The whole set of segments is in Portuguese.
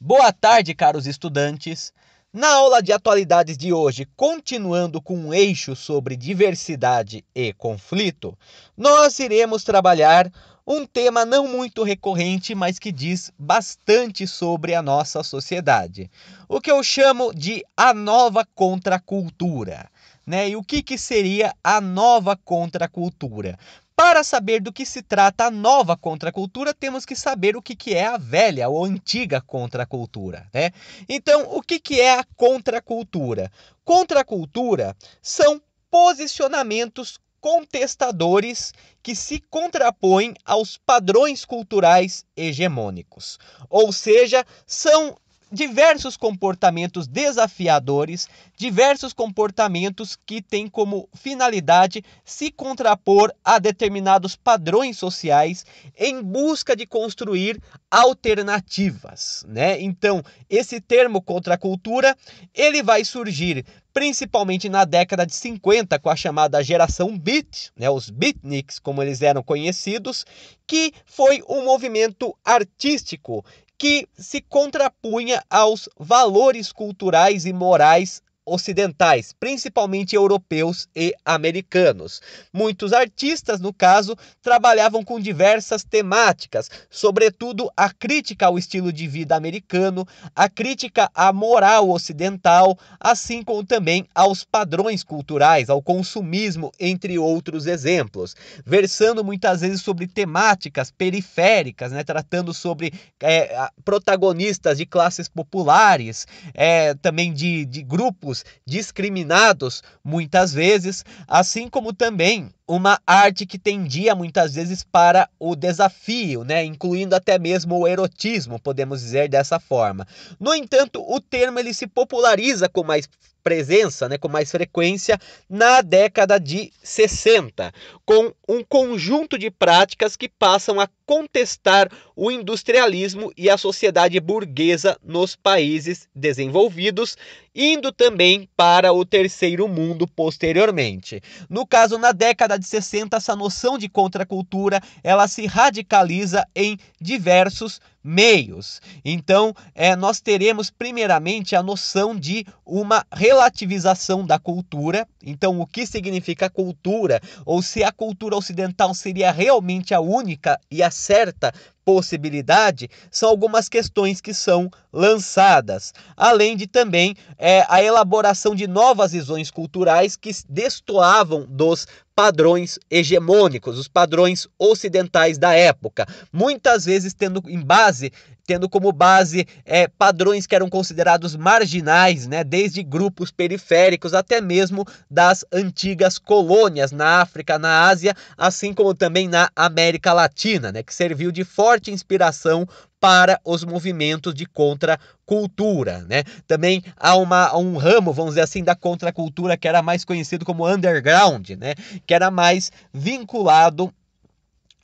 Boa tarde, caros estudantes. Na aula de atualidades de hoje, continuando com um eixo sobre diversidade e conflito, nós iremos trabalhar um tema não muito recorrente, mas que diz bastante sobre a nossa sociedade. O que eu chamo de a nova contracultura. Né? E o que, que seria a nova contracultura? Para saber do que se trata a nova contracultura, temos que saber o que, que é a velha ou antiga contracultura. Né? Então, o que, que é a contracultura? Contracultura são posicionamentos contestadores que se contrapõem aos padrões culturais hegemônicos. Ou seja, são diversos comportamentos desafiadores, diversos comportamentos que têm como finalidade se contrapor a determinados padrões sociais em busca de construir alternativas, né? Então, esse termo contracultura, ele vai surgir principalmente na década de 50 com a chamada geração beat, né, os beatniks como eles eram conhecidos, que foi um movimento artístico que se contrapunha aos valores culturais e morais ocidentais, principalmente europeus e americanos. Muitos artistas, no caso, trabalhavam com diversas temáticas, sobretudo a crítica ao estilo de vida americano, a crítica à moral ocidental, assim como também aos padrões culturais, ao consumismo, entre outros exemplos, versando muitas vezes sobre temáticas periféricas, né, tratando sobre é, protagonistas de classes populares, é, também de, de grupos discriminados muitas vezes, assim como também uma arte que tendia muitas vezes para o desafio, né, incluindo até mesmo o erotismo, podemos dizer dessa forma. No entanto, o termo ele se populariza com mais presença, né, com mais frequência na década de 60, com um conjunto de práticas que passam a contestar o industrialismo e a sociedade burguesa nos países desenvolvidos, indo também para o terceiro mundo posteriormente. No caso, na década de 60, essa noção de contracultura ela se radicaliza em diversos meios. Então, é, nós teremos primeiramente a noção de uma relativização da cultura. Então, o que significa cultura? Ou se a cultura ocidental seria realmente a única e a certa possibilidade são algumas questões que são lançadas, além de também é, a elaboração de novas visões culturais que destoavam dos padrões hegemônicos, os padrões ocidentais da época, muitas vezes tendo em base base, tendo como base é, padrões que eram considerados marginais, né, desde grupos periféricos até mesmo das antigas colônias na África, na Ásia, assim como também na América Latina, né, que serviu de forte inspiração para os movimentos de contracultura, né? Também há uma, um ramo, vamos dizer assim, da contracultura que era mais conhecido como underground, né? Que era mais vinculado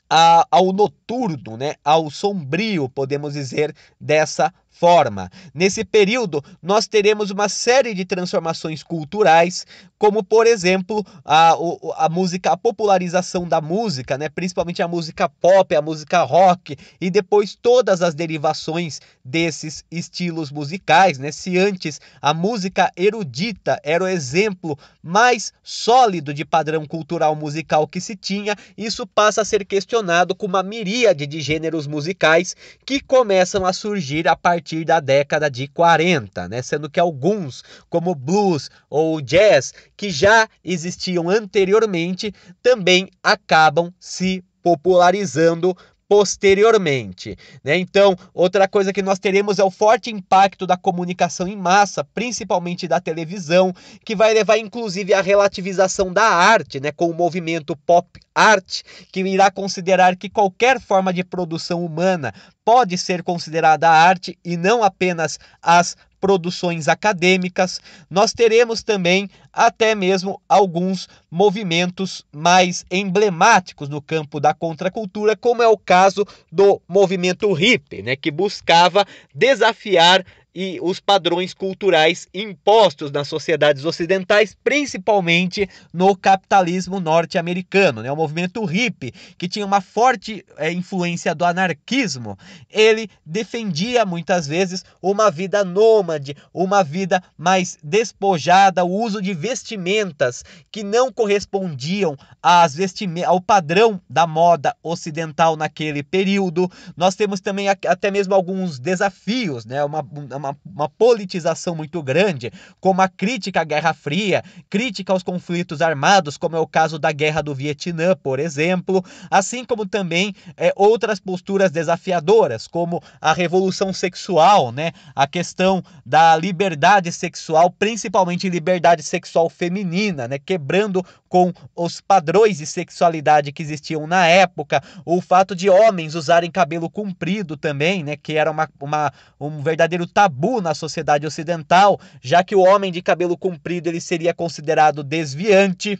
ao noturno, né, ao sombrio, podemos dizer, dessa forma. Nesse período, nós teremos uma série de transformações culturais, como, por exemplo, a, a música, a popularização da música, né? principalmente a música pop, a música rock, e depois todas as derivações desses estilos musicais. Né? Se antes a música erudita era o exemplo mais sólido de padrão cultural musical que se tinha, isso passa a ser questionado com uma miríade de gêneros musicais que começam a surgir a partir partir da década de 40, né? sendo que alguns, como blues ou jazz, que já existiam anteriormente, também acabam se popularizando posteriormente. Né? Então, outra coisa que nós teremos é o forte impacto da comunicação em massa, principalmente da televisão, que vai levar inclusive à relativização da arte, né? com o movimento pop art, que irá considerar que qualquer forma de produção humana pode ser considerada arte e não apenas as produções acadêmicas, nós teremos também até mesmo alguns movimentos mais emblemáticos no campo da contracultura, como é o caso do movimento hippie, né, que buscava desafiar e os padrões culturais impostos nas sociedades ocidentais, principalmente no capitalismo norte-americano. Né? O movimento hippie, que tinha uma forte é, influência do anarquismo, ele defendia muitas vezes uma vida nômade, uma vida mais despojada, o uso de vestimentas que não correspondiam às vestime ao padrão da moda ocidental naquele período. Nós temos também até mesmo alguns desafios, né? uma, uma uma, uma politização muito grande, como a crítica à Guerra Fria, crítica aos conflitos armados, como é o caso da Guerra do Vietnã, por exemplo, assim como também é, outras posturas desafiadoras, como a revolução sexual, né? a questão da liberdade sexual, principalmente liberdade sexual feminina, né? quebrando com os padrões de sexualidade que existiam na época, o fato de homens usarem cabelo comprido também, né, que era uma, uma, um verdadeiro tabu na sociedade ocidental, já que o homem de cabelo comprido ele seria considerado desviante.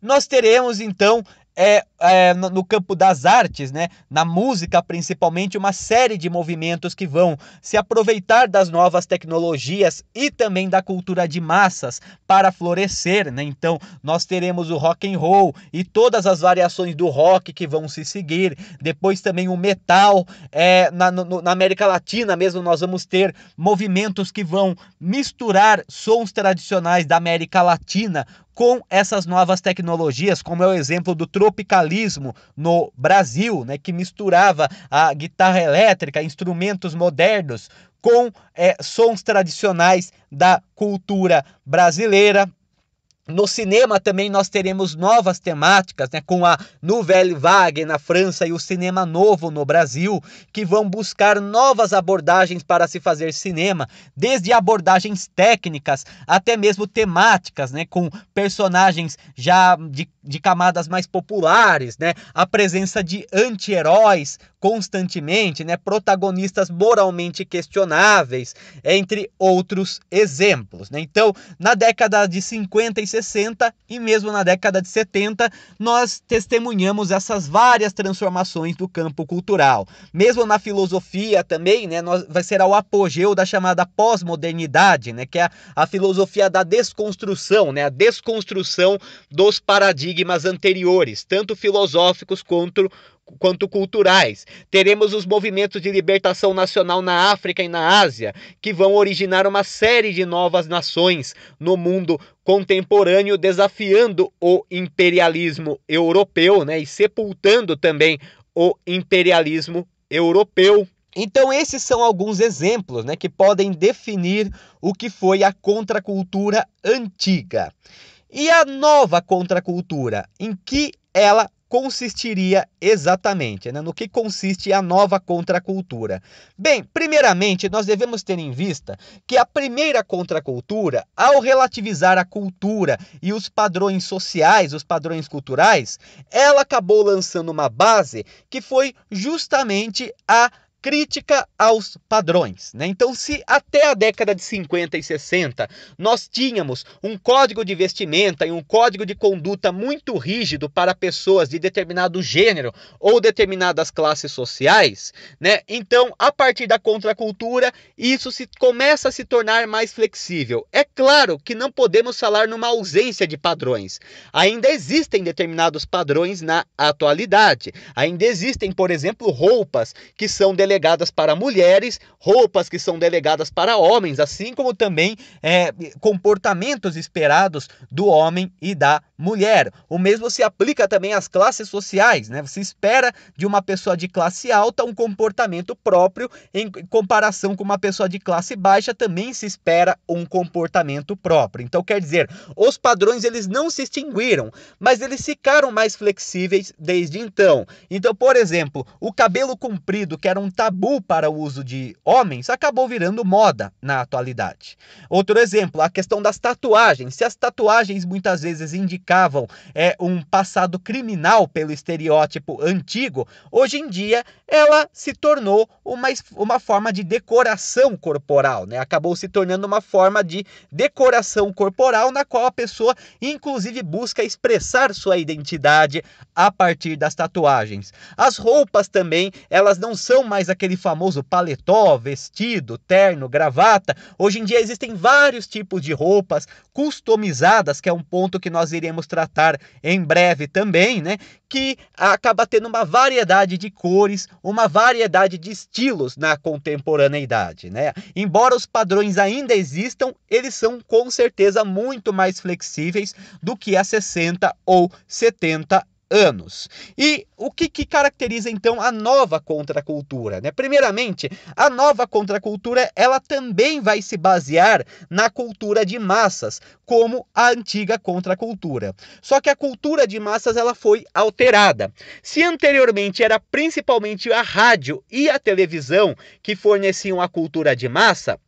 Nós teremos então é, é, no campo das artes, né? na música principalmente, uma série de movimentos que vão se aproveitar das novas tecnologias e também da cultura de massas para florescer. Né? Então, nós teremos o rock and roll e todas as variações do rock que vão se seguir. Depois também o metal. É, na, no, na América Latina mesmo, nós vamos ter movimentos que vão misturar sons tradicionais da América Latina com essas novas tecnologias, como é o exemplo do tropicalismo no Brasil, né, que misturava a guitarra elétrica, instrumentos modernos, com é, sons tradicionais da cultura brasileira. No cinema também nós teremos novas temáticas, né, com a Nouvelle Vague na França e o Cinema Novo no Brasil, que vão buscar novas abordagens para se fazer cinema, desde abordagens técnicas até mesmo temáticas, né, com personagens já de, de camadas mais populares, né, a presença de anti-heróis constantemente, né, protagonistas moralmente questionáveis, entre outros exemplos. Né? Então, na década de 50 e 60 e mesmo na década de 70, nós testemunhamos essas várias transformações do campo cultural. Mesmo na filosofia também, né, nós, vai ser ao apogeu da chamada pós-modernidade, né, que é a, a filosofia da desconstrução, né, a desconstrução dos paradigmas anteriores, tanto filosóficos quanto quanto culturais. Teremos os movimentos de libertação nacional na África e na Ásia, que vão originar uma série de novas nações no mundo contemporâneo, desafiando o imperialismo europeu, né, e sepultando também o imperialismo europeu. Então esses são alguns exemplos, né, que podem definir o que foi a contracultura antiga. E a nova contracultura, em que ela consistiria exatamente, né? no que consiste a nova contracultura. Bem, primeiramente, nós devemos ter em vista que a primeira contracultura, ao relativizar a cultura e os padrões sociais, os padrões culturais, ela acabou lançando uma base que foi justamente a crítica aos padrões. Né? Então, se até a década de 50 e 60 nós tínhamos um código de vestimenta e um código de conduta muito rígido para pessoas de determinado gênero ou determinadas classes sociais, né? então, a partir da contracultura, isso se, começa a se tornar mais flexível. É claro que não podemos falar numa ausência de padrões. Ainda existem determinados padrões na atualidade. Ainda existem, por exemplo, roupas que são de delegadas para mulheres, roupas que são delegadas para homens, assim como também é, comportamentos esperados do homem e da mulher. O mesmo se aplica também às classes sociais, né? Você espera de uma pessoa de classe alta um comportamento próprio em comparação com uma pessoa de classe baixa também se espera um comportamento próprio. Então quer dizer, os padrões eles não se extinguiram, mas eles ficaram mais flexíveis desde então. Então, por exemplo, o cabelo comprido, que era um tabu para o uso de homens acabou virando moda na atualidade. Outro exemplo, a questão das tatuagens. Se as tatuagens muitas vezes indicavam é, um passado criminal pelo estereótipo antigo, hoje em dia ela se tornou uma, uma forma de decoração corporal, né? acabou se tornando uma forma de decoração corporal na qual a pessoa, inclusive, busca expressar sua identidade a partir das tatuagens. As roupas também, elas não são mais mais aquele famoso paletó, vestido, terno, gravata. Hoje em dia existem vários tipos de roupas customizadas, que é um ponto que nós iremos tratar em breve também, né? Que acaba tendo uma variedade de cores, uma variedade de estilos na contemporaneidade, né? Embora os padrões ainda existam, eles são com certeza muito mais flexíveis do que há 60 ou 70 anos. E o que, que, caracteriza então a nova contracultura? Né? Primeiramente, a nova contracultura ela também vai se basear na cultura de massas, como a antiga contracultura. Só que a cultura de massas ela foi alterada. Se anteriormente era principalmente a rádio e a televisão que forneciam a cultura de massa,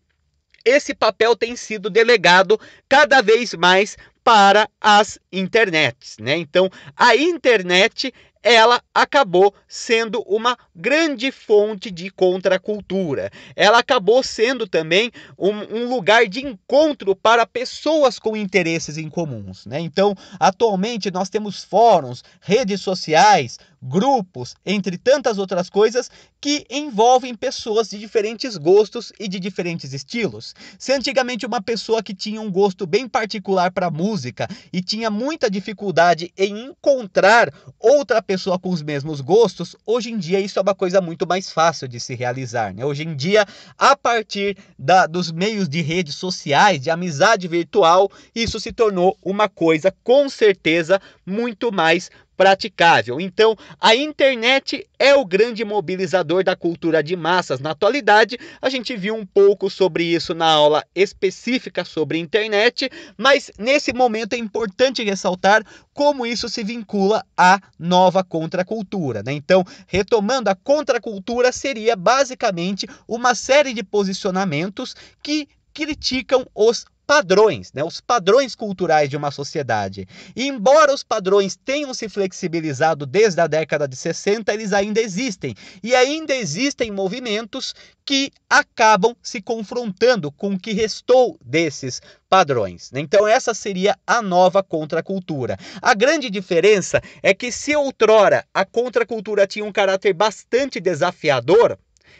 esse papel tem sido delegado cada vez mais para as internets, né? Então, a internet ela acabou sendo uma grande fonte de contracultura. Ela acabou sendo também um, um, lugar de encontro para pessoas com interesses em comuns. Né? Então, atualmente nós temos fóruns, redes sociais, grupos, entre tantas outras coisas que envolvem pessoas de diferentes gostos e de diferentes estilos. Se antigamente uma pessoa que tinha um gosto bem particular para música e tinha muita dificuldade em encontrar outra pessoa com os mesmos gostos, hoje em dia isso é uma coisa muito mais fácil de se realizar. Né? Hoje em dia, a partir da, dos meios de redes sociais, de amizade virtual, isso se tornou uma coisa com certeza muito mais praticável. Então, a internet é o grande mobilizador da cultura de massas na atualidade. A gente viu um pouco sobre isso na aula específica sobre internet, mas nesse momento é importante ressaltar como isso se vincula à nova contracultura. Né? Então, retomando, a contracultura seria basicamente uma série de posicionamentos que criticam os padrões, né, os padrões culturais de uma sociedade. E embora os padrões tenham se flexibilizado desde a década de 60, eles ainda existem. E ainda existem movimentos que acabam se confrontando com o que restou desses padrões. Né. Então, essa seria a nova contracultura. A grande diferença é que, se outrora a contracultura tinha um caráter bastante desafiador,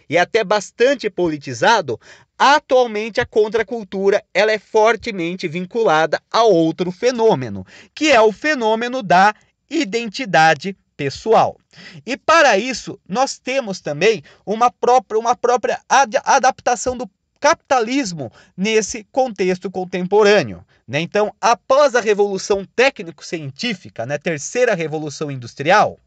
e é até bastante politizado, atualmente a contracultura ela é fortemente vinculada a outro fenômeno, que é o fenômeno da identidade pessoal. E para isso, nós temos também uma própria, uma própria ad adaptação do capitalismo nesse contexto contemporâneo. Né? Então, após a revolução técnico-científica, né, terceira revolução industrial,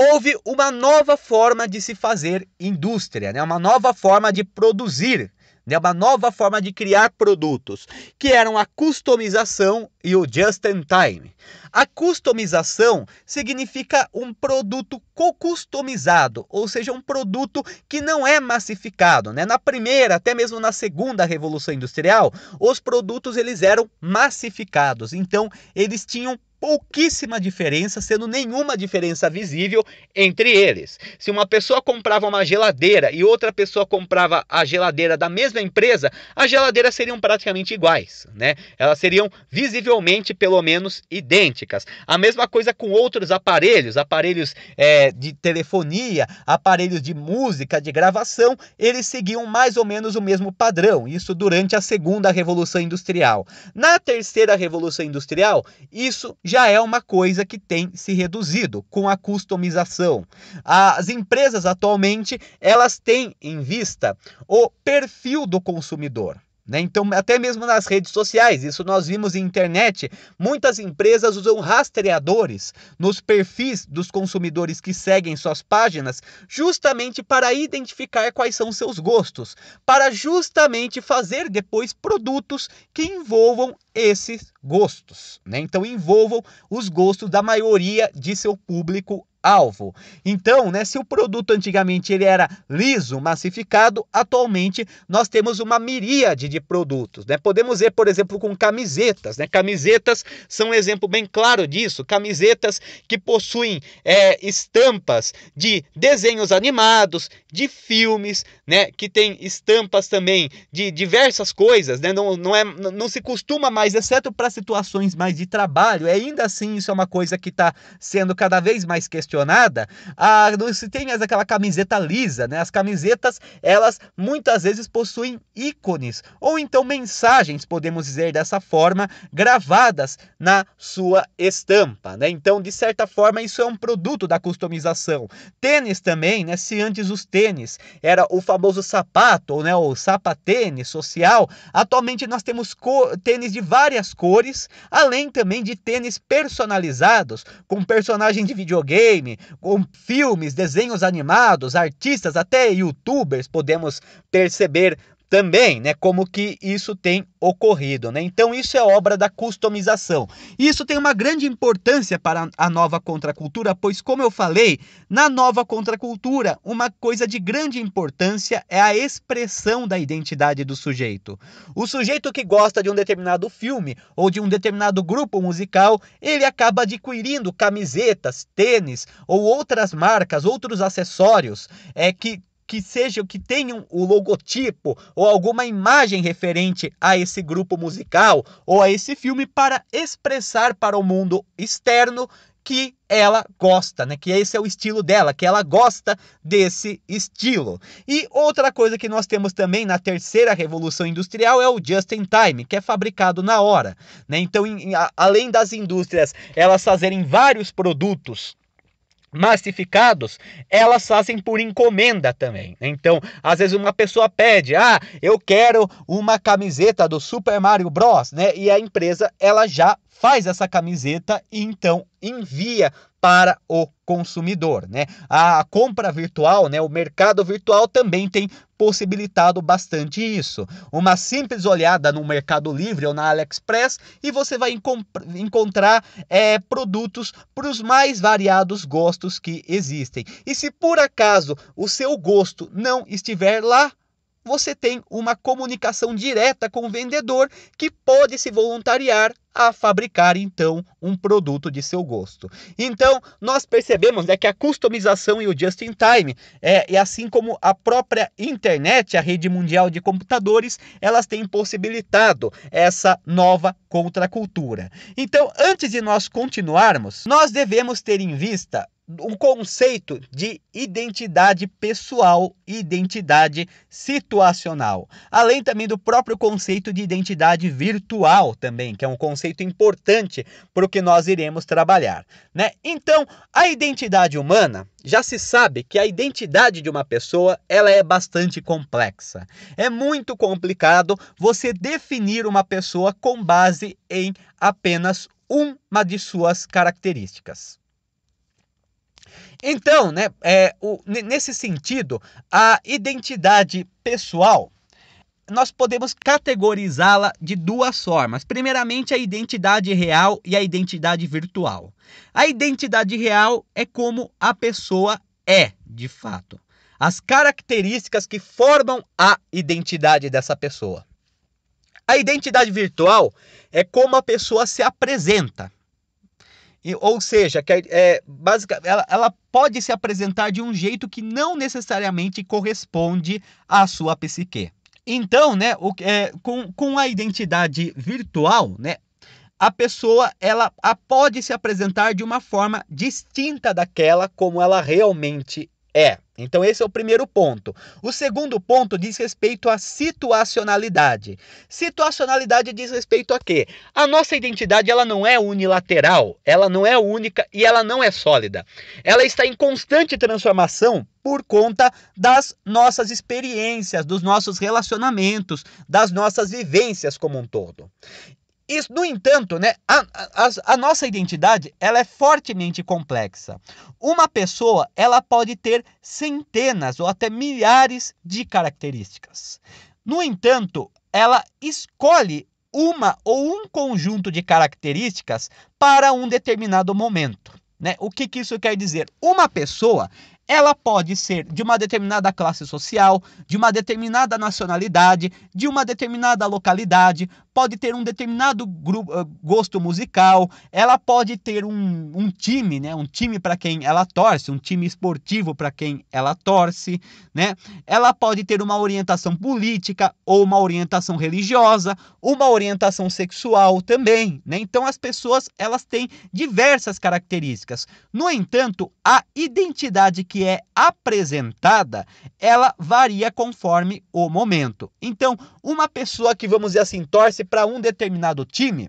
houve uma nova forma de se fazer indústria, né? uma nova forma de produzir, né? uma nova forma de criar produtos, que eram a customização e o just in time. A customização significa um produto co-customizado, ou seja, um produto que não é massificado, né? Na primeira, até mesmo na segunda revolução industrial, os produtos eles eram massificados, então eles tinham pouquíssima diferença, sendo nenhuma diferença visível entre eles. Se uma pessoa comprava uma geladeira e outra pessoa comprava a geladeira da mesma empresa, as geladeiras seriam praticamente iguais, né? Elas seriam visivelmente, pelo menos, idênticas. A mesma coisa com outros aparelhos, aparelhos é, de telefonia, aparelhos de música, de gravação, eles seguiam mais ou menos o mesmo padrão. Isso durante a segunda revolução industrial. Na terceira revolução industrial, isso já é uma coisa que tem se reduzido com a customização. As empresas atualmente, elas têm em vista o perfil do consumidor. Né? Então, até mesmo nas redes sociais, isso nós vimos em internet, muitas empresas usam rastreadores nos perfis dos consumidores que seguem suas páginas, justamente para identificar quais são seus gostos, para justamente fazer depois produtos que envolvam esses gostos, né? Então envolvam os gostos da maioria de seu público alvo. Então, né, se o produto antigamente ele era liso, massificado, atualmente nós temos uma miríade de produtos, né? Podemos ver, por exemplo, com camisetas, né? Camisetas são um exemplo bem claro disso, camisetas que possuem é, estampas de desenhos animados, de filmes, né, que tem estampas também de diversas coisas, né? Não, não, é, não se costuma mais, exceto para situações mais de trabalho. Ainda assim, isso é uma coisa que está sendo cada vez mais questionada mencionada, a, não se tem mais aquela camiseta lisa, né? As camisetas, elas muitas vezes possuem ícones ou então mensagens, podemos dizer dessa forma, gravadas na sua estampa, né? Então, de certa forma, isso é um produto da customização. Tênis também, né? Se antes os tênis era o famoso sapato, né? O sapatênis social, atualmente nós temos tênis de várias cores, além também de tênis personalizados com personagens de videogame com filmes, desenhos animados, artistas, até youtubers podemos perceber também, né, como que isso tem ocorrido, né? Então isso é obra da customização. Isso tem uma grande importância para a nova contracultura, pois como eu falei, na nova contracultura, uma coisa de grande importância é a expressão da identidade do sujeito. O sujeito que gosta de um determinado filme ou de um determinado grupo musical, ele acaba adquirindo camisetas, tênis ou outras marcas, outros acessórios, é que que sejam que tenham o logotipo ou alguma imagem referente a esse grupo musical ou a esse filme para expressar para o mundo externo que ela gosta, né? Que esse é o estilo dela, que ela gosta desse estilo. E outra coisa que nós temos também na terceira revolução industrial é o just in time, que é fabricado na hora, né? Então, em, a, além das indústrias elas fazerem vários produtos massificados, elas fazem por encomenda também. Então, às vezes uma pessoa pede: "Ah, eu quero uma camiseta do Super Mario Bros", né? E a empresa ela já faz essa camiseta e então envia para o consumidor, né? A compra virtual, né, o mercado virtual também tem possibilitado bastante isso. Uma simples olhada no Mercado Livre ou na AliExpress e você vai encontrar é, produtos para os mais variados gostos que existem. E se por acaso o seu gosto não estiver lá, você tem uma comunicação direta com o vendedor que pode se voluntariar a fabricar então um produto de seu gosto. Então nós percebemos né, que a customização e o just in time é, e assim como a própria internet, a rede mundial de computadores, elas têm possibilitado essa nova contracultura. Então antes de nós continuarmos, nós devemos ter em vista um conceito de identidade pessoal e identidade situacional. Além também do próprio conceito de identidade virtual também, que é um conceito importante para o que nós iremos trabalhar, né? Então, a identidade humana, já se sabe que a identidade de uma pessoa ela é bastante complexa. É muito complicado você definir uma pessoa com base em apenas uma de suas características. Então, né, é, o, nesse sentido, a identidade pessoal nós podemos categorizá-la de duas formas. Primeiramente, a identidade real e a identidade virtual. A identidade real é como a pessoa é, de fato. As características que formam a identidade dessa pessoa. A identidade virtual é como a pessoa se apresenta ou seja, que é, basicamente, ela, ela pode se apresentar de um jeito que não necessariamente corresponde à sua psique. Então, né, o, é, com, com a identidade virtual, né, a pessoa ela a pode se apresentar de uma forma distinta daquela como ela realmente é, então esse é o primeiro ponto. O segundo ponto diz respeito à situacionalidade. Situacionalidade diz respeito a quê? A nossa identidade ela não é unilateral, ela não é única e ela não é sólida. Ela está em constante transformação por conta das nossas experiências, dos nossos relacionamentos, das nossas vivências como um todo. Isso, no entanto, né, a, a, a, nossa identidade ela é fortemente complexa. Uma pessoa ela pode ter centenas ou até milhares de características. No entanto, ela escolhe uma ou um conjunto de características para um determinado momento. Né? O que, que isso quer dizer? Uma pessoa ela pode ser de uma determinada classe social, de uma determinada nacionalidade, de uma determinada localidade, pode ter um determinado grupo, eh, gosto musical, ela pode ter um, um time, né? Um time para quem ela torce, um time esportivo para quem ela torce, né? Ela pode ter uma orientação política ou uma orientação religiosa, uma orientação sexual também, né? Então as pessoas elas têm diversas características. No entanto, a identidade que que é apresentada, ela varia conforme o momento. Então, uma pessoa que, vamos dizer assim, torce para um determinado time,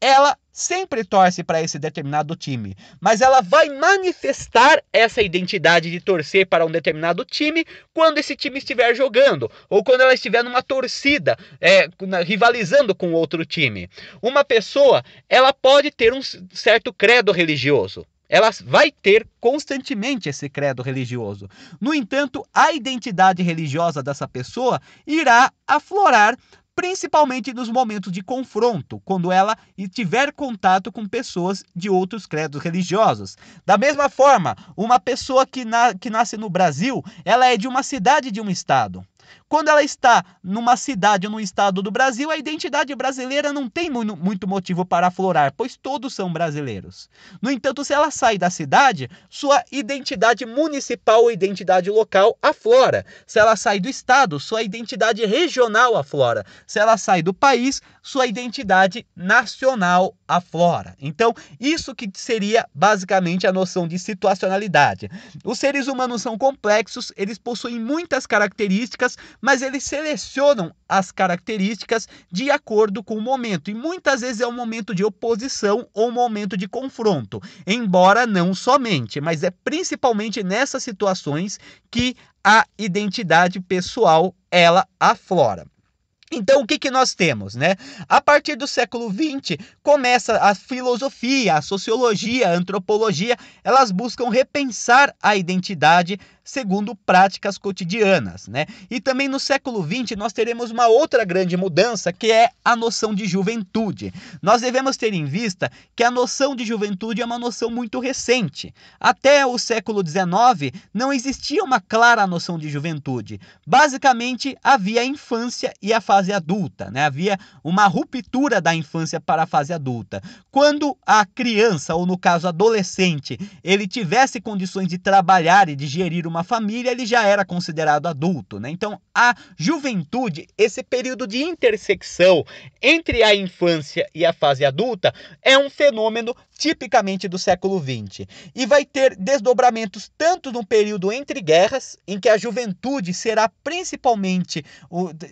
ela sempre torce para esse determinado time, mas ela vai manifestar essa identidade de torcer para um determinado time quando esse time estiver jogando ou quando ela estiver numa torcida é, rivalizando com outro time. Uma pessoa ela pode ter um certo credo religioso, ela vai ter constantemente esse credo religioso. No entanto, a identidade religiosa dessa pessoa irá aflorar principalmente nos momentos de confronto, quando ela tiver contato com pessoas de outros credos religiosos. Da mesma forma, uma pessoa que, na, que nasce no Brasil, ela é de uma cidade de um estado. Quando ela está numa cidade ou num estado do Brasil, a identidade brasileira não tem muito motivo para aflorar, pois todos são brasileiros. No entanto, se ela sai da cidade, sua identidade municipal ou identidade local aflora. Se ela sai do estado, sua identidade regional aflora. Se ela sai do país, sua identidade nacional aflora. Então, isso que seria basicamente a noção de situacionalidade. Os seres humanos são complexos, eles possuem muitas características, mas eles selecionam as características de acordo com o momento. E muitas vezes é um momento de oposição ou um momento de confronto, embora não somente, mas é principalmente nessas situações que a identidade pessoal ela aflora. Então, o que, que nós temos, né? A partir do século XX, começa a filosofia, a sociologia, a antropologia, elas buscam repensar a identidade segundo práticas cotidianas, né? E também no século XX nós teremos uma outra grande mudança que é a noção de juventude. Nós devemos ter em vista que a noção de juventude é uma noção muito recente. Até o século XIX não existia uma clara noção de juventude. Basicamente havia a infância e a fase adulta, né? Havia uma ruptura da infância para a fase adulta. Quando a criança ou no caso adolescente ele tivesse condições de trabalhar e de gerir uma uma família, ele já era considerado adulto, né? Então, a juventude, esse período de intersecção entre a infância e a fase adulta, é um fenômeno tipicamente do século XX, e vai ter desdobramentos tanto no período entre guerras, em que a juventude será principalmente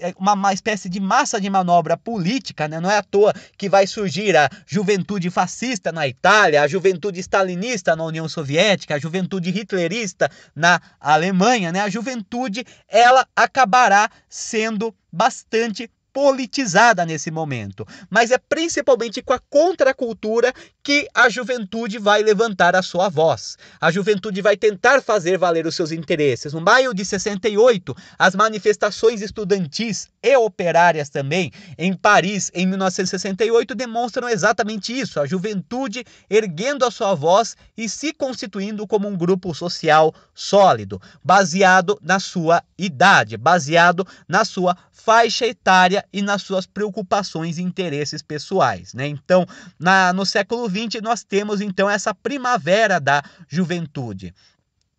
é, uma espécie de massa de manobra política, né? não é à toa que vai surgir a juventude fascista na Itália, a juventude stalinista na União Soviética, a juventude hitlerista na Alemanha, né? a juventude ela acabará sendo bastante politizada nesse momento, mas é principalmente com a contracultura que a juventude vai levantar a sua voz. A juventude vai tentar fazer valer os seus interesses. No maio de 68, as manifestações estudantis e operárias também em Paris em 1968 demonstram exatamente isso, a juventude erguendo a sua voz e se constituindo como um grupo social sólido, baseado na sua idade, baseado na sua faixa etária e nas suas preocupações e interesses pessoais. Né? Então, na, no século XX, nós temos então essa primavera da juventude.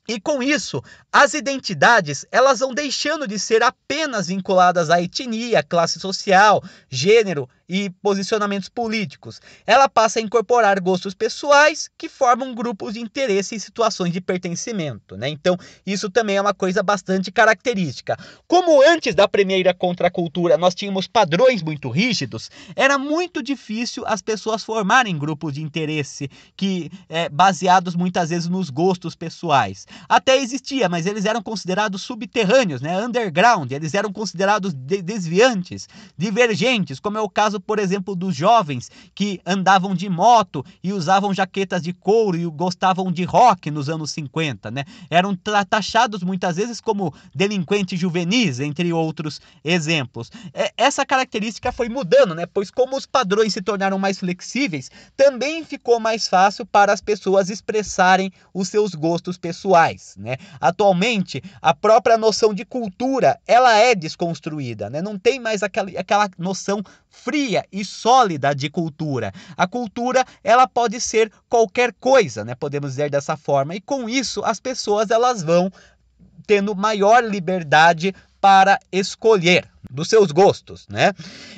E com isso, as identidades elas vão deixando de ser apenas vinculadas à etnia, classe social, gênero e posicionamentos políticos. Ela passa a incorporar gostos pessoais que formam grupos de interesse e situações de pertencimento. Né? Então, isso também é uma coisa bastante característica. Como antes da primeira contracultura nós tínhamos padrões muito rígidos, era muito difícil as pessoas formarem grupos de interesse que é, baseados muitas vezes nos gostos pessoais. Até existia, mas eles eram considerados subterrâneos, né? underground, eles eram considerados de desviantes, divergentes, como é o caso caso, por exemplo, dos jovens que andavam de moto e usavam jaquetas de couro e gostavam de rock nos anos 50, né? Eram taxados muitas vezes como delinquentes juvenis, entre outros exemplos. É, essa característica foi mudando, né? Pois como os padrões se tornaram mais flexíveis, também ficou mais fácil para as pessoas expressarem os seus gostos pessoais, né? Atualmente, a própria noção de cultura, ela é desconstruída, né? Não tem mais aquela, aquela noção fria e sólida de cultura. A cultura, ela pode ser qualquer coisa, né? Podemos dizer dessa forma. E com isso, as pessoas elas vão tendo maior liberdade para escolher dos seus gostos, né?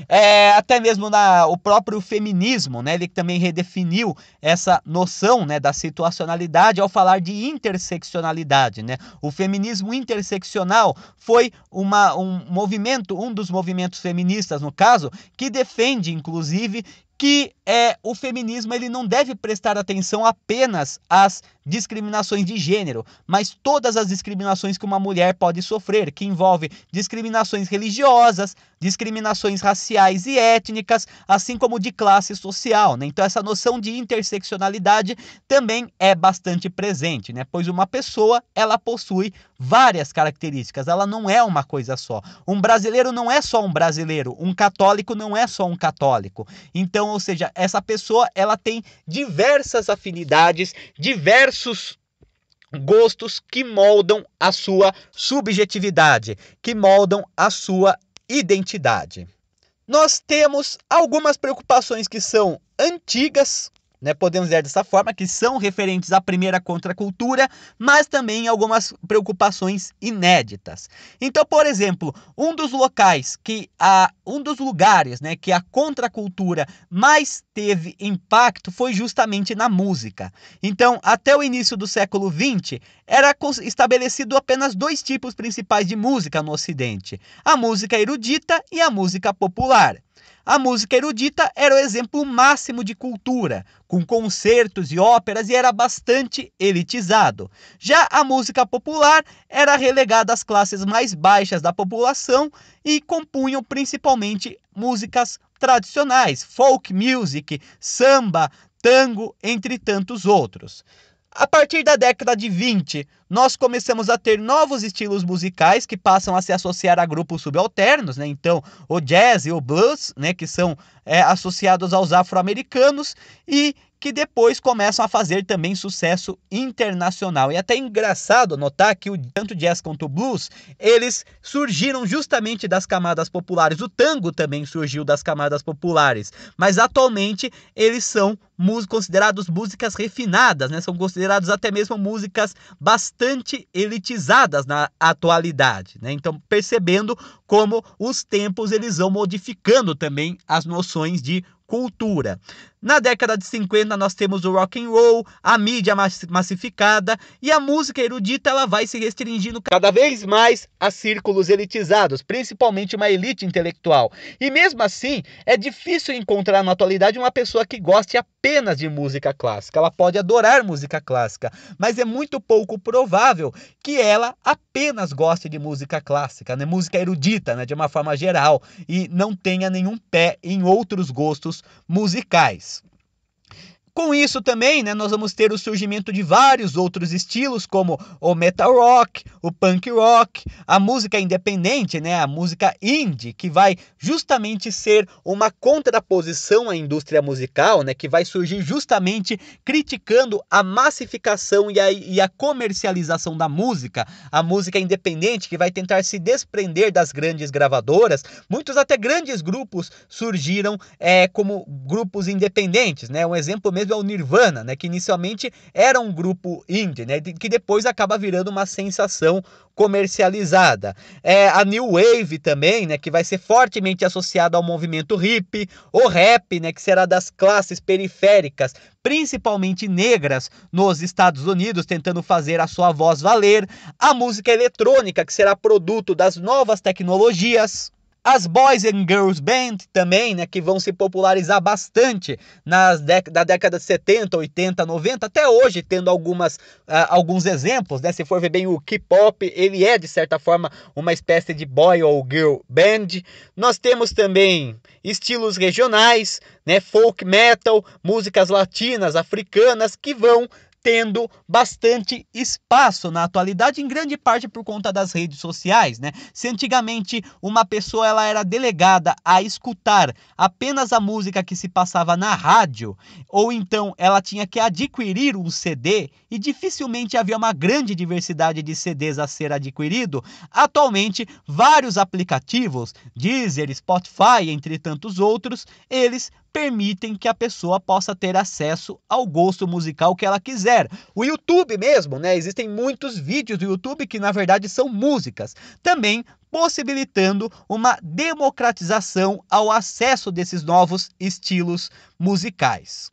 É, até mesmo na, o próprio feminismo, né? Ele também redefiniu essa noção, né, da situacionalidade ao falar de interseccionalidade, né? O feminismo interseccional foi uma, um movimento, um dos movimentos feministas, no caso, que defende, inclusive, que é, o feminismo ele não deve prestar atenção apenas às discriminações de gênero, mas todas as discriminações que uma mulher pode sofrer, que envolve discriminações religiosas, discriminações raciais e étnicas, assim como de classe social. Né? Então essa noção de interseccionalidade também é bastante presente, né? pois uma pessoa ela possui várias características, ela não é uma coisa só. Um brasileiro não é só um brasileiro, um católico não é só um católico. Então, ou seja, essa pessoa, ela tem diversas afinidades, diversos gostos que moldam a sua subjetividade, que moldam a sua identidade. Nós temos algumas preocupações que são antigas, né, podemos dizer dessa forma, que são referentes à primeira contracultura, mas também algumas preocupações inéditas. Então, por exemplo, um dos locais que a um dos lugares, né, que a contracultura mais teve impacto foi justamente na música. Então, até o início do século XX, era estabelecido apenas dois tipos principais de música no ocidente: a música erudita e a música popular. A música erudita era o exemplo máximo de cultura, com concertos e óperas e era bastante elitizado. Já a música popular era relegada às classes mais baixas da população e compunham principalmente músicas tradicionais, folk music, samba, tango, entre tantos outros. A partir da década de 20, nós começamos a ter novos estilos musicais que passam a se associar a grupos subalternos, né? Então, o jazz e o blues, né, que são é, associados aos afro-americanos, e que depois começam a fazer também sucesso internacional. E até é engraçado notar que o tanto jazz quanto o blues, eles surgiram justamente das camadas populares. O tango também surgiu das camadas populares, mas atualmente eles são considerados músicas refinadas, né? São considerados até mesmo músicas bastante elitizadas na atualidade, né? Então, percebendo como os tempos eles vão modificando também as noções de cultura. Na década de 50 nós temos o rock and roll, a mídia massificada e a música erudita ela vai se restringindo cada vez mais a círculos elitizados, principalmente uma elite intelectual. E mesmo assim, é difícil encontrar na atualidade uma pessoa que goste apenas de música clássica. Ela pode adorar música clássica, mas é muito pouco provável que ela apenas goste de música clássica, né? Música erudita, né, de uma forma geral, e não tenha nenhum pé em outros gostos musicais. Com isso também, né, nós vamos ter o surgimento de vários outros estilos, como o metal rock, o punk rock, a música independente, né, a música indie, que vai justamente ser uma contraposição à indústria musical, né, que vai surgir justamente criticando a massificação e a, e a comercialização da música, a música independente que vai tentar se desprender das grandes gravadoras. Muitos até grandes grupos surgiram é, como grupos independentes, né, um exemplo mesmo ao Nirvana, né, que inicialmente era um grupo indie, né, que depois acaba virando uma sensação comercializada. É, a New Wave também, né, que vai ser fortemente associada ao movimento hip, o rap, né, que será das classes periféricas, principalmente negras, nos Estados Unidos, tentando fazer a sua voz valer, a música eletrônica, que será produto das novas tecnologias as Boys and Girls Band também, né, que vão se popularizar bastante nas da década de 70, 80, 90, até hoje, tendo algumas, uh, alguns exemplos, né? Se for ver bem o K-pop, ele é de certa forma uma espécie de boy ou girl band. Nós temos também estilos regionais, né, folk metal, músicas latinas, africanas que vão tendo bastante espaço na atualidade, em grande parte por conta das redes sociais, né? Se antigamente uma pessoa ela era delegada a escutar apenas a música que se passava na rádio, ou então ela tinha que adquirir um CD e dificilmente havia uma grande diversidade de CDs a ser adquirido, atualmente vários aplicativos, Deezer, Spotify, entre tantos outros, eles permitem que a pessoa possa ter acesso ao gosto musical que ela quiser. O YouTube mesmo, né? Existem muitos vídeos do YouTube que na verdade são músicas. Também possibilitando uma democratização ao acesso desses novos estilos musicais.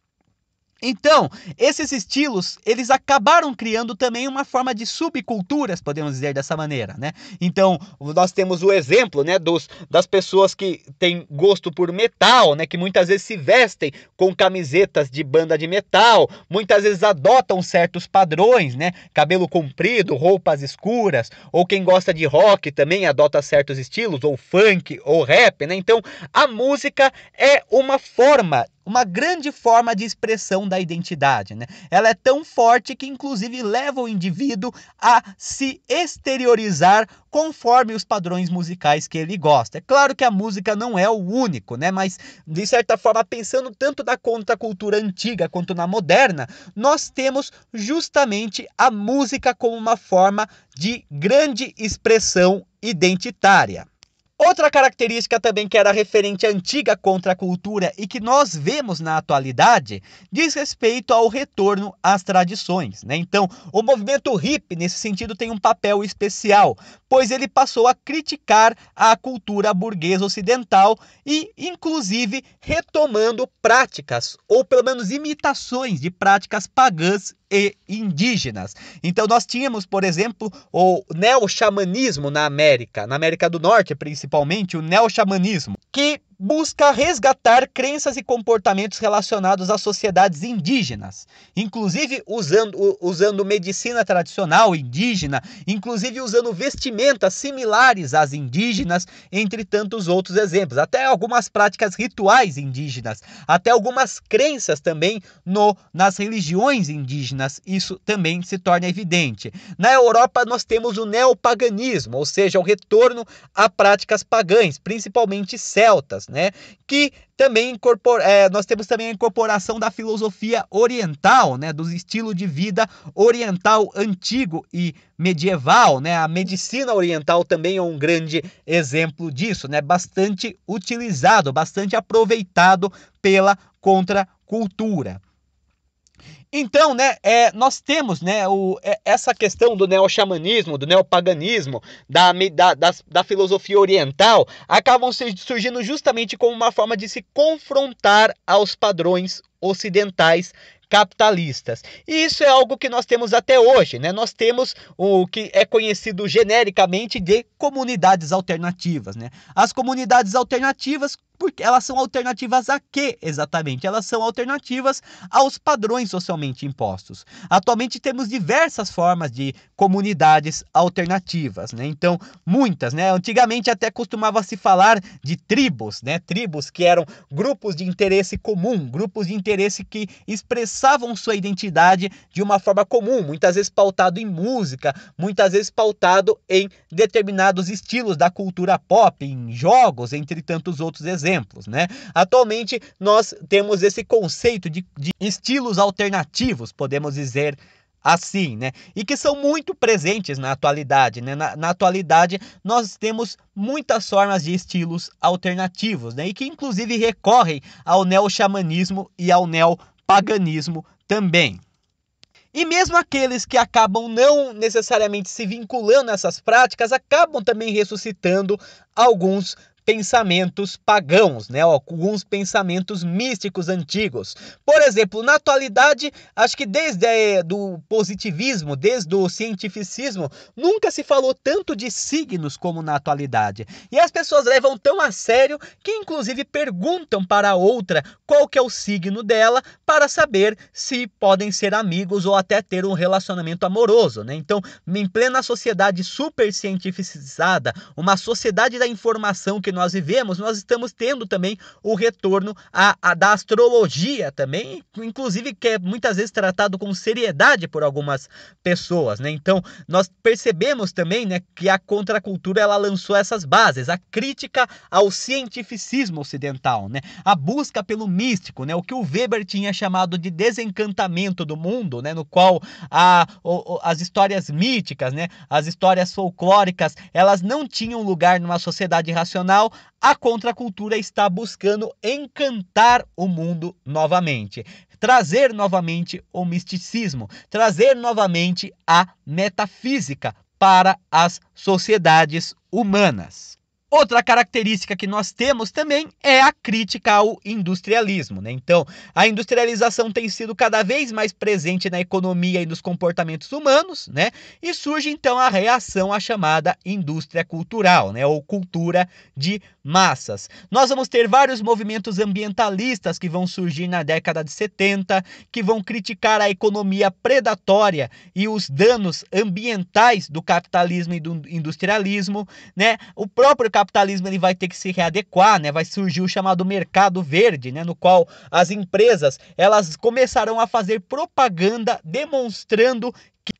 Então, esses estilos, eles acabaram criando também uma forma de subculturas, podemos dizer dessa maneira, né? Então, nós temos o exemplo, né, dos, das pessoas que têm gosto por metal, né, que muitas vezes se vestem com camisetas de banda de metal, muitas vezes adotam certos padrões, né? Cabelo comprido, roupas escuras, ou quem gosta de rock também adota certos estilos, ou funk, ou rap, né? Então, a música é uma forma uma grande forma de expressão da identidade. Né? Ela é tão forte que, inclusive, leva o indivíduo a se exteriorizar conforme os padrões musicais que ele gosta. É claro que a música não é o único, né? mas, de certa forma, pensando tanto na contracultura antiga quanto na moderna, nós temos justamente a música como uma forma de grande expressão identitária. Outra característica também que era referente à antiga contracultura e que nós vemos na atualidade diz respeito ao retorno às tradições. Né? Então, o movimento hip, nesse sentido, tem um papel especial, pois ele passou a criticar a cultura burguesa ocidental e, inclusive, retomando práticas, ou pelo menos imitações de práticas pagãs e indígenas. Então nós tínhamos, por exemplo, o neo-xamanismo na América, na América do Norte principalmente, o neo-xamanismo, que busca resgatar crenças e comportamentos relacionados às sociedades indígenas, inclusive usando, usando medicina tradicional indígena, inclusive usando vestimentas similares às indígenas, entre tantos outros exemplos, até algumas práticas rituais indígenas, até algumas crenças também no, nas religiões indígenas, isso também se torna evidente. Na Europa nós temos o neopaganismo, ou seja, o retorno a práticas pagãs, principalmente celtas né? Que também incorpora, é, nós temos também a incorporação da filosofia oriental, né? Dos estilos de vida oriental antigo e medieval, né? A medicina oriental também é um grande exemplo disso, né? Bastante utilizado, bastante aproveitado pela contracultura. Então, né, é, nós temos né, o, é, essa questão do neo xamanismo do neopaganismo, da, da, da, da, filosofia oriental, acabam surgindo justamente como uma forma de se confrontar aos padrões ocidentais capitalistas. E isso é algo que nós temos até hoje, né? Nós temos o que é conhecido genericamente de comunidades alternativas, né? As comunidades alternativas porque elas são alternativas a quê exatamente? Elas são alternativas aos padrões socialmente impostos. Atualmente temos diversas formas de comunidades alternativas, né? Então, muitas, né? Antigamente até costumava se falar de tribos, né? Tribos que eram grupos de interesse comum, grupos de interesse que expressavam sua identidade de uma forma comum, muitas vezes pautado em música, muitas vezes pautado em determinados estilos da cultura pop, em jogos, entre tantos outros exemplos exemplos, né? Atualmente nós temos esse conceito de, de estilos alternativos, podemos dizer assim, né? E que são muito presentes na atualidade, né? Na, na, atualidade nós temos muitas formas de estilos alternativos, né? E que inclusive recorrem ao neo-xamanismo e ao neopaganismo também. E mesmo aqueles que acabam não necessariamente se vinculando a essas práticas, acabam também ressuscitando alguns pensamentos pagãos, né? alguns pensamentos místicos antigos. Por exemplo, na atualidade, acho que desde é, do positivismo, desde o cientificismo, nunca se falou tanto de signos como na atualidade. E as pessoas levam tão a sério que inclusive perguntam para a outra qual que é o signo dela para saber se podem ser amigos ou até ter um relacionamento amoroso, né? Então, em plena sociedade super cientificizada, uma sociedade da informação que nós vivemos, nós estamos tendo também o retorno a, a, da astrologia também, inclusive que é muitas vezes tratado com seriedade por algumas pessoas, né? Então, nós percebemos também, né, que a contracultura ela lançou essas bases, a crítica ao cientificismo ocidental, né? A busca pelo místico, né? O que o Weber tinha chamado de desencantamento do mundo, né, no qual a, o, as histórias míticas, né, as histórias folclóricas, elas não tinham lugar numa sociedade racional a contracultura está buscando encantar o mundo novamente, trazer novamente o misticismo, trazer novamente a metafísica para as sociedades humanas. Outra característica que nós temos também é a crítica ao industrialismo. Né? Então, a industrialização tem sido cada vez mais presente na economia e nos comportamentos humanos, né? e surge então a reação à chamada indústria cultural, né? ou cultura de massas. Nós vamos ter vários movimentos ambientalistas que vão surgir na década de 70, que vão criticar a economia predatória e os danos ambientais do capitalismo e do industrialismo. Né? O próprio capitalismo ele vai ter que se readequar, né? Vai surgir o chamado mercado verde, né? No qual as empresas elas começarão a fazer propaganda demonstrando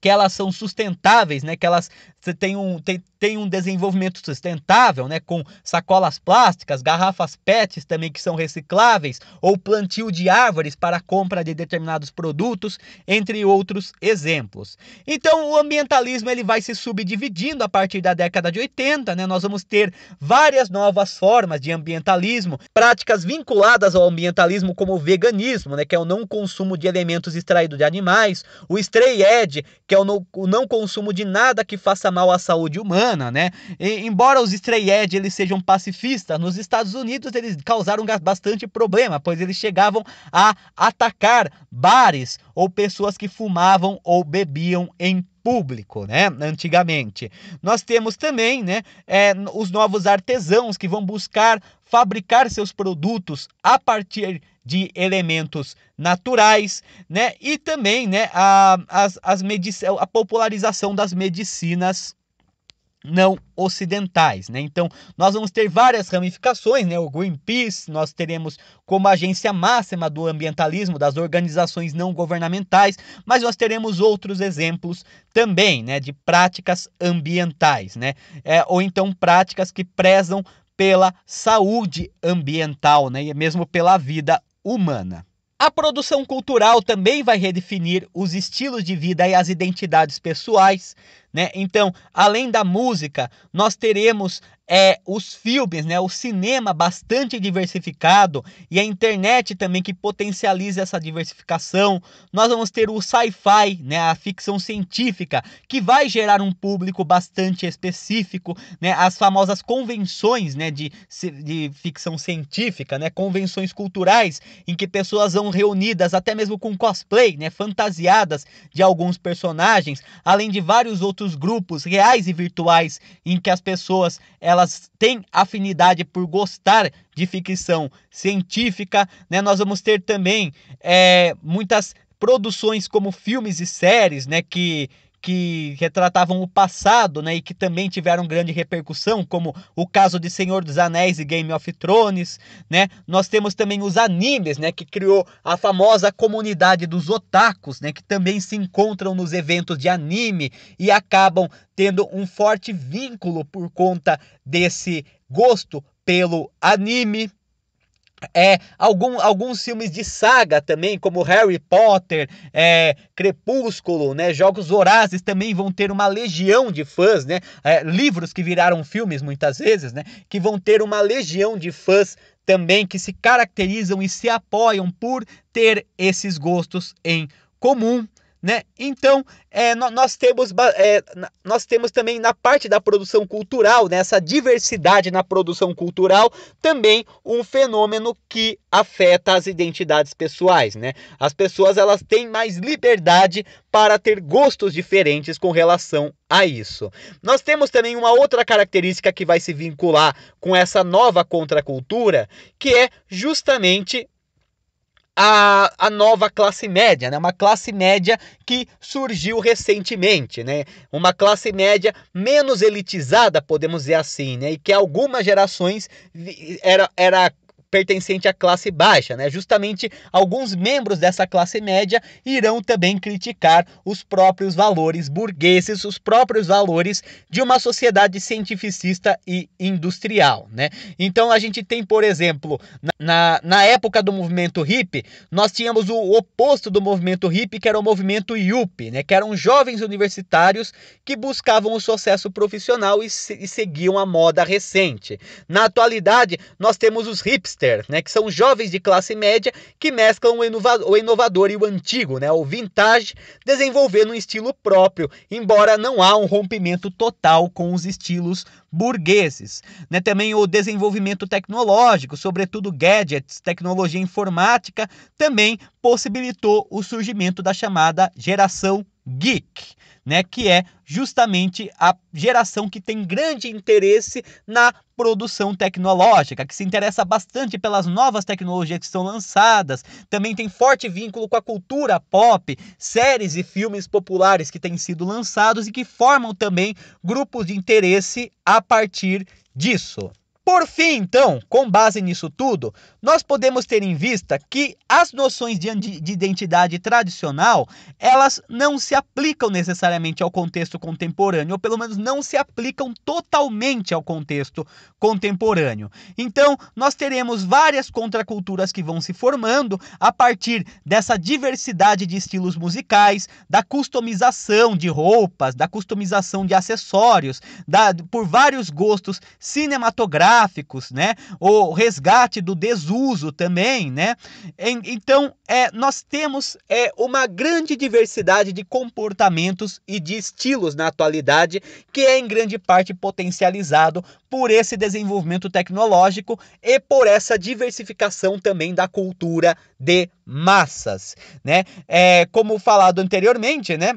que elas são sustentáveis, né? Que elas têm um, têm, têm um desenvolvimento sustentável, né? Com sacolas plásticas, garrafas PETs também que são recicláveis, ou plantio de árvores para compra de determinados produtos, entre outros exemplos. Então, o ambientalismo ele vai se subdividindo a partir da década de 80, né? Nós vamos ter várias novas formas de ambientalismo, práticas vinculadas ao ambientalismo como o veganismo, né? Que é o não consumo de elementos extraídos de animais, o stray edge, que que é o não, o não consumo de nada que faça mal à saúde humana, né? E, embora os Strayed eles sejam pacifistas, nos Estados Unidos eles causaram bastante problema, pois eles chegavam a atacar bares ou pessoas que fumavam ou bebiam em público, né? Antigamente. Nós temos também, né, é, os novos artesãos que vão buscar fabricar seus produtos a partir de elementos naturais, né? E também, né, a, as, as medic... a popularização das medicinas não ocidentais, né? Então, nós vamos ter várias ramificações, né? O Greenpeace, nós teremos como agência máxima do ambientalismo das organizações não governamentais, mas nós teremos outros exemplos também, né, de práticas ambientais, né? É, ou então práticas que prezam pela saúde ambiental, né, e mesmo pela vida humana. A produção cultural também vai redefinir os estilos de vida e as identidades pessoais, né? Então, além da música, nós teremos é, os filmes, né, o cinema bastante diversificado e a internet também que potencializa essa diversificação. Nós vamos ter o sci-fi, né, a ficção científica, que vai gerar um público bastante específico, né, as famosas convenções né, de, de ficção científica, né, convenções culturais em que pessoas vão reunidas, até mesmo com cosplay, né, fantasiadas de alguns personagens, além de vários outros muitos grupos reais e virtuais em que as pessoas elas têm afinidade por gostar de ficção científica, né? Nós vamos ter também é, muitas produções como filmes e séries, né, que que retratavam o passado, né, e que também tiveram grande repercussão, como o caso de Senhor dos Anéis e Game of Thrones, né? Nós temos também os animes, né, que criou a famosa comunidade dos otakus, né, que também se encontram nos eventos de anime e acabam tendo um forte vínculo por conta desse gosto pelo anime, é, algum, alguns filmes de saga também, como Harry Potter, é, Crepúsculo, né, Jogos Horazes também vão ter uma legião de fãs, né, é, livros que viraram filmes muitas vezes, né, que vão ter uma legião de fãs também que se caracterizam e se apoiam por ter esses gostos em comum né? Então, é, nós, temos, é, nós temos também na parte da produção cultural, né, essa diversidade na produção cultural, também um fenômeno que afeta as identidades pessoais, né? As pessoas elas têm mais liberdade para ter gostos diferentes com relação a isso. Nós temos também uma outra característica que vai se vincular com essa nova contracultura, que é justamente a, a nova classe média, né? uma classe média que surgiu recentemente, né? uma classe média menos elitizada, podemos dizer assim, né? e que algumas gerações era, era pertencente à classe baixa, né? Justamente alguns membros dessa classe média irão também criticar os próprios valores burgueses, os próprios valores de uma sociedade cientificista e industrial, né? Então a gente tem, por exemplo, na, na época do movimento hippie, nós tínhamos o oposto do movimento hippie, que era o movimento yuppie, né? Que eram jovens universitários que buscavam o sucesso profissional e, se, e seguiam a moda recente. Na atualidade, nós temos os hipsters hipster, né, que são jovens de classe média que mesclam o, inova o inovador e o antigo, né, o vintage, desenvolvendo um estilo próprio, embora não há um rompimento total com os estilos burgueses. Né, também o desenvolvimento tecnológico, sobretudo gadgets, tecnologia informática, também possibilitou o surgimento da chamada geração geek né, que é justamente a geração que tem grande interesse na produção tecnológica, que se interessa bastante pelas novas tecnologias que são lançadas, também tem forte vínculo com a cultura pop, séries e filmes populares que têm sido lançados e que formam também grupos de interesse a partir disso. Por fim, então, com base nisso tudo, nós podemos ter em vista que as noções de, de identidade tradicional, elas não se aplicam necessariamente ao contexto contemporâneo, ou pelo menos não se aplicam totalmente ao contexto contemporâneo. Então, nós teremos várias contraculturas que vão se formando a partir dessa diversidade de estilos musicais, da customização de roupas, da customização de acessórios, da, por vários gostos cinematográficos gráficos, né? O resgate do desuso também, né? Então, é, nós temos é, uma grande diversidade de comportamentos e de estilos na atualidade, que é em grande parte potencializado por esse desenvolvimento tecnológico e por essa diversificação também da cultura de massas, né? É, como falado anteriormente, né?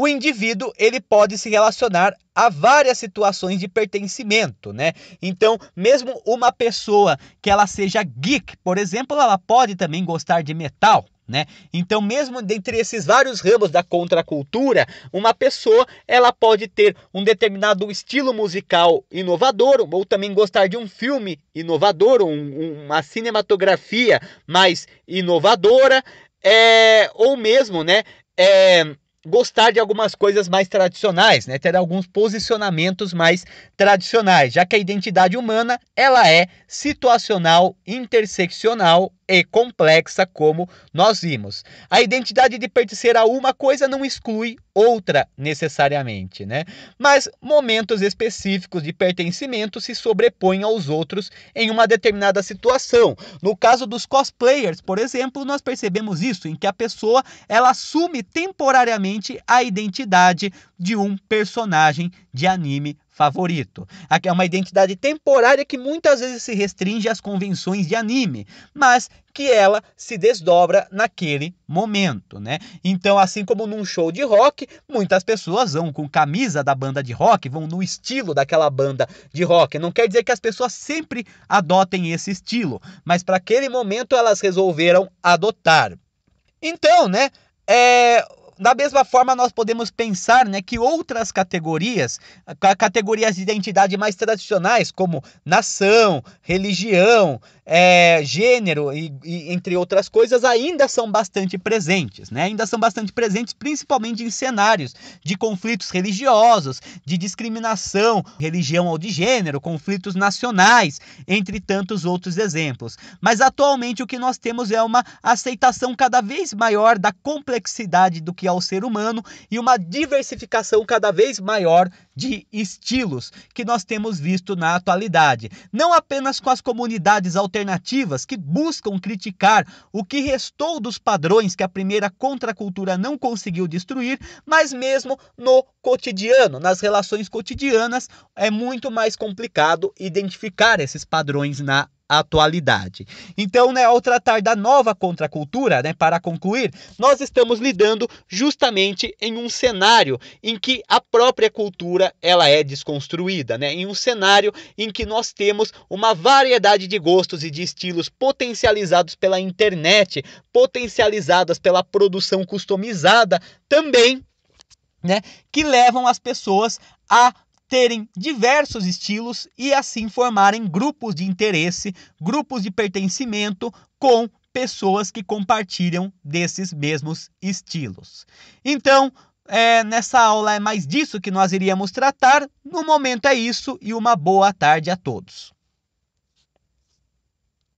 o indivíduo ele pode se relacionar a várias situações de pertencimento, né? Então, mesmo uma pessoa que ela seja geek, por exemplo, ela pode também gostar de metal, né? Então, mesmo dentre esses vários ramos da contracultura, uma pessoa ela pode ter um determinado estilo musical inovador, ou também gostar de um filme inovador, um, uma cinematografia mais inovadora, é, ou mesmo, né? É, gostar de algumas coisas mais tradicionais, né? Ter alguns posicionamentos mais tradicionais, já que a identidade humana, ela é situacional, interseccional e complexa, como nós vimos. A identidade de pertencer a uma coisa não exclui outra necessariamente, né? Mas momentos específicos de pertencimento se sobrepõem aos outros em uma determinada situação. No caso dos cosplayers, por exemplo, nós percebemos isso, em que a pessoa ela assume temporariamente a identidade de um personagem de anime favorito. Aqui é uma identidade temporária que muitas vezes se restringe às convenções de anime, mas que ela se desdobra naquele momento, né? Então, assim como num show de rock, muitas pessoas vão com camisa da banda de rock, vão no estilo daquela banda de rock. Não quer dizer que as pessoas sempre adotem esse estilo, mas para aquele momento elas resolveram adotar. Então, né? É, da mesma forma, nós podemos pensar né, que outras categorias, categorias de identidade mais tradicionais, como nação, religião, é, gênero e, e, entre outras coisas ainda são bastante presentes, né? Ainda são bastante presentes, principalmente em cenários de conflitos religiosos, de discriminação, religião ou de gênero, conflitos nacionais, entre tantos outros exemplos. Mas atualmente o que nós temos é uma aceitação cada vez maior da complexidade do que é o ser humano e uma diversificação cada vez maior de estilos que nós temos visto na atualidade. Não apenas com as comunidades alternativas que buscam criticar o que restou dos padrões que a primeira contracultura não conseguiu destruir, mas mesmo no cotidiano, nas relações cotidianas, é muito mais complicado identificar esses padrões na atualidade. Então, né, ao tratar da nova contracultura, né, para concluir, nós estamos lidando justamente em um cenário em que a própria cultura ela é desconstruída, né, em um cenário em que nós temos uma variedade de gostos e de estilos potencializados pela internet, potencializadas pela produção customizada, também né, que levam as pessoas a terem diversos estilos e assim formarem grupos de interesse, grupos de pertencimento com pessoas que compartilham desses mesmos estilos. Então, é, nessa aula é mais disso que nós iríamos tratar. No momento é isso e uma boa tarde a todos.